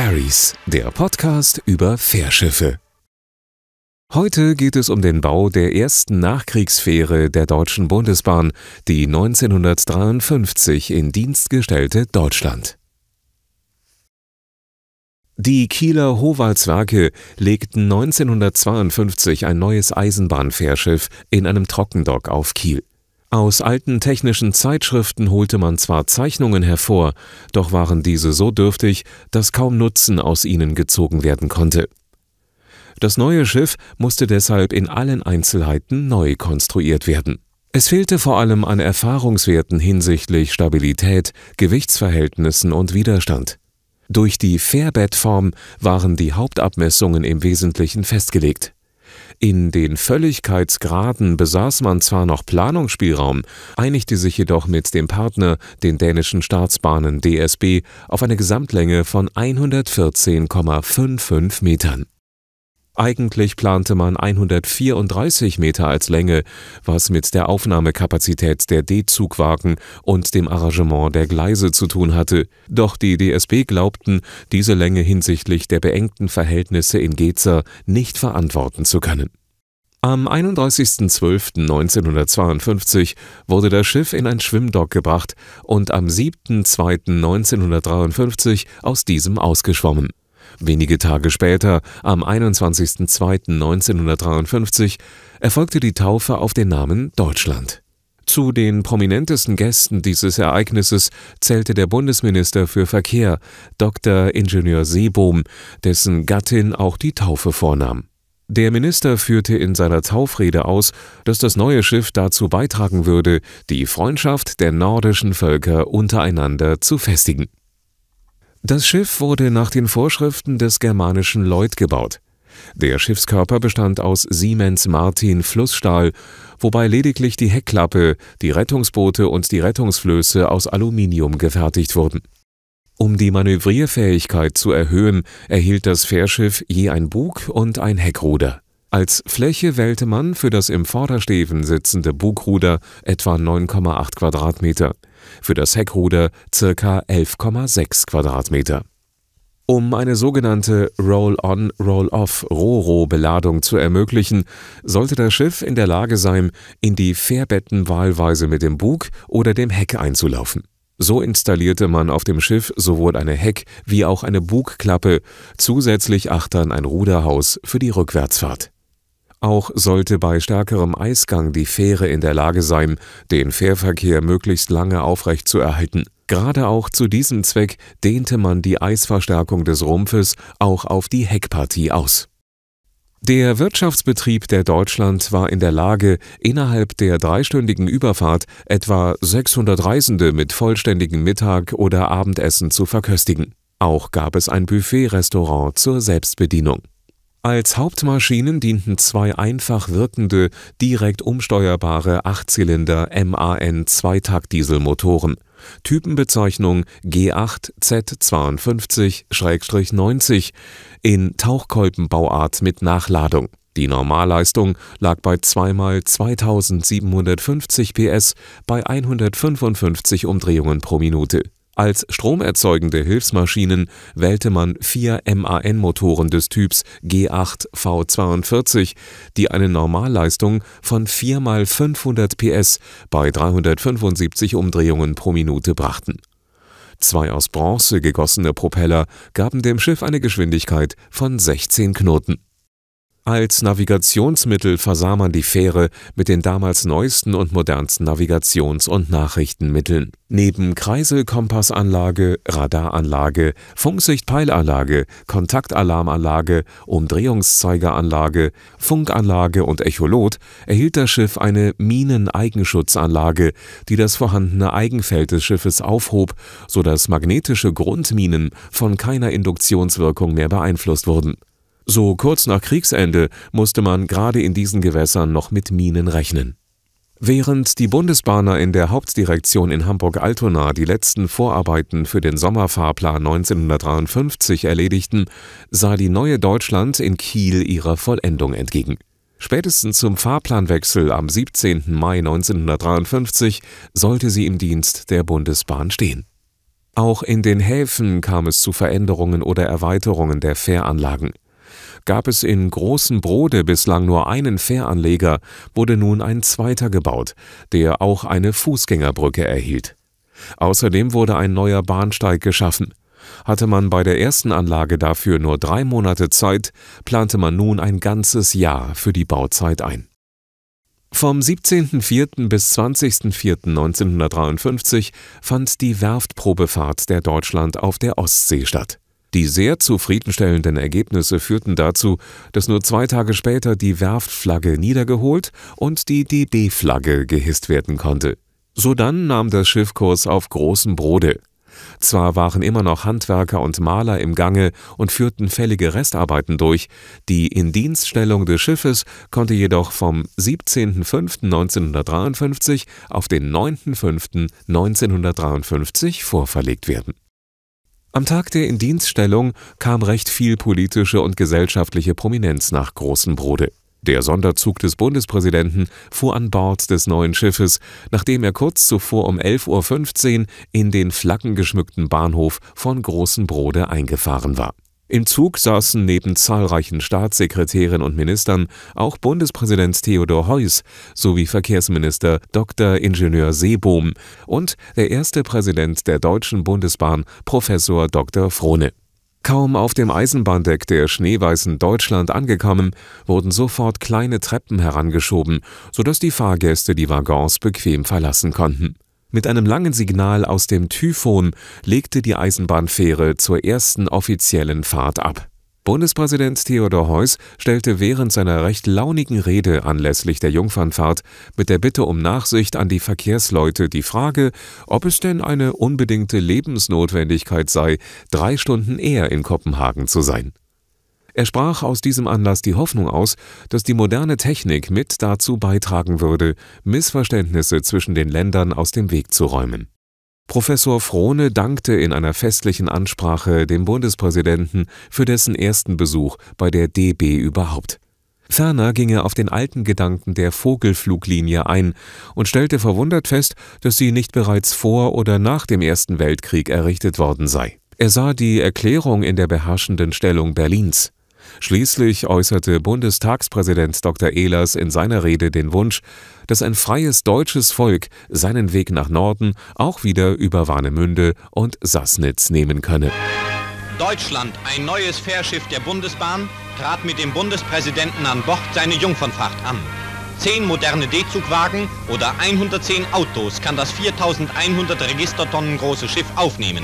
Ferries, der Podcast über Fährschiffe. Heute geht es um den Bau der ersten Nachkriegsfähre der Deutschen Bundesbahn, die 1953 in Dienst gestellte Deutschland. Die Kieler Howaldswerke legten 1952 ein neues Eisenbahnfährschiff in einem Trockendock auf Kiel. Aus alten technischen Zeitschriften holte man zwar Zeichnungen hervor, doch waren diese so dürftig, dass kaum Nutzen aus ihnen gezogen werden konnte. Das neue Schiff musste deshalb in allen Einzelheiten neu konstruiert werden. Es fehlte vor allem an Erfahrungswerten hinsichtlich Stabilität, Gewichtsverhältnissen und Widerstand. Durch die Fairbettform waren die Hauptabmessungen im Wesentlichen festgelegt. In den Völligkeitsgraden besaß man zwar noch Planungsspielraum, einigte sich jedoch mit dem Partner, den dänischen Staatsbahnen DSB, auf eine Gesamtlänge von 114,55 Metern eigentlich plante man 134 Meter als Länge, was mit der Aufnahmekapazität der D-Zugwagen und dem Arrangement der Gleise zu tun hatte. Doch die DSB glaubten, diese Länge hinsichtlich der beengten Verhältnisse in Geza nicht verantworten zu können. Am 31.12.1952 wurde das Schiff in ein Schwimmdock gebracht und am 7.2.1953 aus diesem ausgeschwommen Wenige Tage später, am 21.02.1953, erfolgte die Taufe auf den Namen Deutschland. Zu den prominentesten Gästen dieses Ereignisses zählte der Bundesminister für Verkehr, Dr. Ingenieur Seebohm, dessen Gattin auch die Taufe vornahm. Der Minister führte in seiner Taufrede aus, dass das neue Schiff dazu beitragen würde, die Freundschaft der nordischen Völker untereinander zu festigen. Das Schiff wurde nach den Vorschriften des germanischen Lloyd gebaut. Der Schiffskörper bestand aus Siemens Martin Flussstahl, wobei lediglich die Heckklappe, die Rettungsboote und die Rettungsflöße aus Aluminium gefertigt wurden. Um die Manövrierfähigkeit zu erhöhen, erhielt das Fährschiff je ein Bug und ein Heckruder. Als Fläche wählte man für das im Vordersteven sitzende Bugruder etwa 9,8 Quadratmeter für das Heckruder ca. 11,6 Quadratmeter. Um eine sogenannte Roll-on, Roll-off Roro-Beladung zu ermöglichen, sollte das Schiff in der Lage sein, in die Fährbetten wahlweise mit dem Bug oder dem Heck einzulaufen. So installierte man auf dem Schiff sowohl eine Heck- wie auch eine Bugklappe, zusätzlich achtern ein Ruderhaus für die Rückwärtsfahrt. Auch sollte bei stärkerem Eisgang die Fähre in der Lage sein, den Fährverkehr möglichst lange aufrechtzuerhalten. Gerade auch zu diesem Zweck dehnte man die Eisverstärkung des Rumpfes auch auf die Heckpartie aus. Der Wirtschaftsbetrieb der Deutschland war in der Lage, innerhalb der dreistündigen Überfahrt etwa 600 Reisende mit vollständigem Mittag- oder Abendessen zu verköstigen. Auch gab es ein Buffet-Restaurant zur Selbstbedienung. Als Hauptmaschinen dienten zwei einfach wirkende, direkt umsteuerbare Achtzylinder MAN-Zweitaktdieselmotoren (Typenbezeichnung G8-Z52/90) in Tauchkolbenbauart mit Nachladung. Die Normalleistung lag bei 2x 2750 PS bei 155 Umdrehungen pro Minute als stromerzeugende Hilfsmaschinen wählte man vier MAN-Motoren des Typs G8 V42, die eine Normalleistung von 4 x 500 PS bei 375 Umdrehungen pro Minute brachten. Zwei aus Bronze gegossene Propeller gaben dem Schiff eine Geschwindigkeit von 16 Knoten als Navigationsmittel versah man die Fähre mit den damals neuesten und modernsten Navigations- und Nachrichtenmitteln. Neben Kreiselkompassanlage, Radaranlage, Funksichtpeilanlage, Kontaktalarmanlage, Umdrehungszeigeranlage, Funkanlage und Echolot erhielt das Schiff eine Mineneigenschutzanlage, die das vorhandene Eigenfeld des Schiffes aufhob, sodass magnetische Grundminen von keiner Induktionswirkung mehr beeinflusst wurden. So kurz nach Kriegsende musste man gerade in diesen Gewässern noch mit Minen rechnen. Während die Bundesbahner in der Hauptdirektion in Hamburg-Altona die letzten Vorarbeiten für den Sommerfahrplan 1953 erledigten, sah die Neue Deutschland in Kiel ihrer Vollendung entgegen. Spätestens zum Fahrplanwechsel am 17. Mai 1953 sollte sie im Dienst der Bundesbahn stehen. Auch in den Häfen kam es zu Veränderungen oder Erweiterungen der Fähranlagen. Gab es in Großen Brode bislang nur einen Fähranleger, wurde nun ein zweiter gebaut, der auch eine Fußgängerbrücke erhielt. Außerdem wurde ein neuer Bahnsteig geschaffen. Hatte man bei der ersten Anlage dafür nur drei Monate Zeit, plante man nun ein ganzes Jahr für die Bauzeit ein. Vom 17.04. bis 20.04.1953 fand die Werftprobefahrt der Deutschland auf der Ostsee statt. Die sehr zufriedenstellenden Ergebnisse führten dazu, dass nur zwei Tage später die Werftflagge niedergeholt und die DB-Flagge gehisst werden konnte. Sodann nahm das Schiff Kurs auf großen Brode. Zwar waren immer noch Handwerker und Maler im Gange und führten fällige Restarbeiten durch, die Indienststellung des Schiffes konnte jedoch vom 17.05.1953 auf den 9.05.1953 vorverlegt werden. Am Tag der Indienststellung kam recht viel politische und gesellschaftliche Prominenz nach Großenbrode. Der Sonderzug des Bundespräsidenten fuhr an Bord des neuen Schiffes, nachdem er kurz zuvor um 11.15 Uhr in den flaggengeschmückten Bahnhof von Großenbrode eingefahren war im Zug saßen neben zahlreichen Staatssekretären und Ministern auch Bundespräsident Theodor Heuss sowie Verkehrsminister Dr. Ingenieur Seebohm und der erste Präsident der Deutschen Bundesbahn Professor Dr. Frohne. Kaum auf dem Eisenbahndeck der schneeweißen Deutschland angekommen, wurden sofort kleine Treppen herangeschoben, sodass die Fahrgäste die Waggons bequem verlassen konnten. Mit einem langen Signal aus dem Typhon legte die Eisenbahnfähre zur ersten offiziellen Fahrt ab. Bundespräsident Theodor Heuss stellte während seiner recht launigen Rede anlässlich der Jungfernfahrt mit der Bitte um Nachsicht an die Verkehrsleute die Frage, ob es denn eine unbedingte Lebensnotwendigkeit sei, drei Stunden eher in Kopenhagen zu sein. Er sprach aus diesem Anlass die Hoffnung aus, dass die moderne Technik mit dazu beitragen würde, Missverständnisse zwischen den Ländern aus dem Weg zu räumen. Professor Frohne dankte in einer festlichen Ansprache dem Bundespräsidenten für dessen ersten Besuch bei der DB überhaupt. Ferner ging er auf den alten Gedanken der Vogelfluglinie ein und stellte verwundert fest, dass sie nicht bereits vor oder nach dem Ersten Weltkrieg errichtet worden sei. Er sah die Erklärung in der beherrschenden Stellung Berlins. Schließlich äußerte Bundestagspräsident Dr. Ehlers in seiner Rede den Wunsch, dass ein freies deutsches Volk seinen Weg nach Norden auch wieder über Warnemünde und Sassnitz nehmen könne. Deutschland, ein neues Fährschiff der Bundesbahn, trat mit dem Bundespräsidenten an Bord seine Jungfernfahrt an. Zehn moderne D-Zugwagen oder 110 Autos kann das 4100 Registertonnen große Schiff aufnehmen.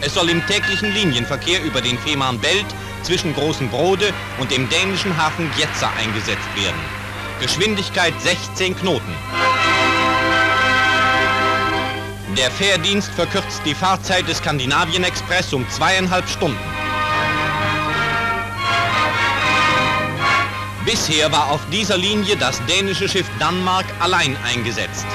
Es soll im täglichen Linienverkehr über den Fehmarn Belt zwischen Großenbrode und dem dänischen Hafen Gjetza eingesetzt werden. Geschwindigkeit 16 Knoten. Der Fährdienst verkürzt die Fahrzeit des Skandinavien Express um zweieinhalb Stunden. Bisher war auf dieser Linie das dänische Schiff Danmark allein eingesetzt.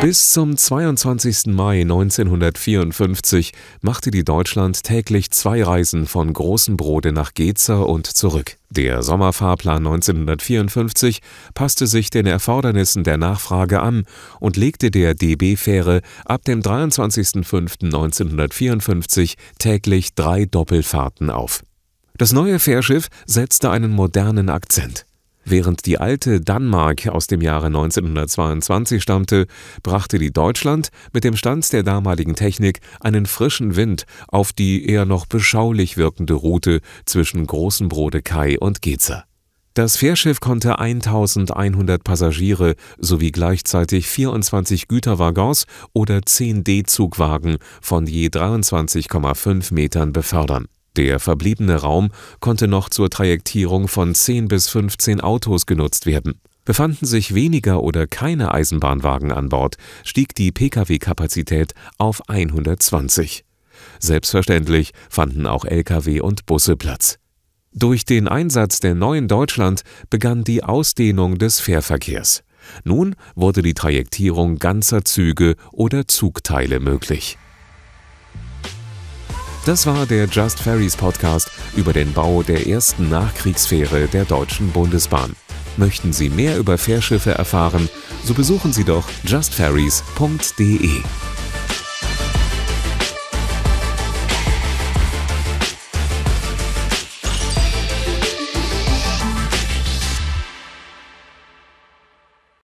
Bis zum 22. Mai 1954 machte die Deutschland täglich zwei Reisen von Großenbrode nach Gezer und zurück. Der Sommerfahrplan 1954 passte sich den Erfordernissen der Nachfrage an und legte der DB-Fähre ab dem 23.05.1954 täglich drei Doppelfahrten auf. Das neue Fährschiff setzte einen modernen Akzent. Während die alte Danmark aus dem Jahre 1922 stammte, brachte die Deutschland mit dem Stand der damaligen Technik einen frischen Wind auf die eher noch beschaulich wirkende Route zwischen Großenbrode Kai und Geza. Das Fährschiff konnte 1100 Passagiere sowie gleichzeitig 24 Güterwaggons oder 10 D-Zugwagen von je 23,5 Metern befördern. Der verbliebene Raum konnte noch zur Trajektierung von 10 bis 15 Autos genutzt werden. Befanden sich weniger oder keine Eisenbahnwagen an Bord, stieg die Pkw-Kapazität auf 120. Selbstverständlich fanden auch Lkw und Busse Platz. Durch den Einsatz der neuen Deutschland begann die Ausdehnung des Fährverkehrs. Nun wurde die Trajektierung ganzer Züge oder Zugteile möglich. Das war der Just Ferries Podcast über den Bau der ersten Nachkriegsfähre der Deutschen Bundesbahn. Möchten Sie mehr über Fährschiffe erfahren, so besuchen Sie doch justferries.de.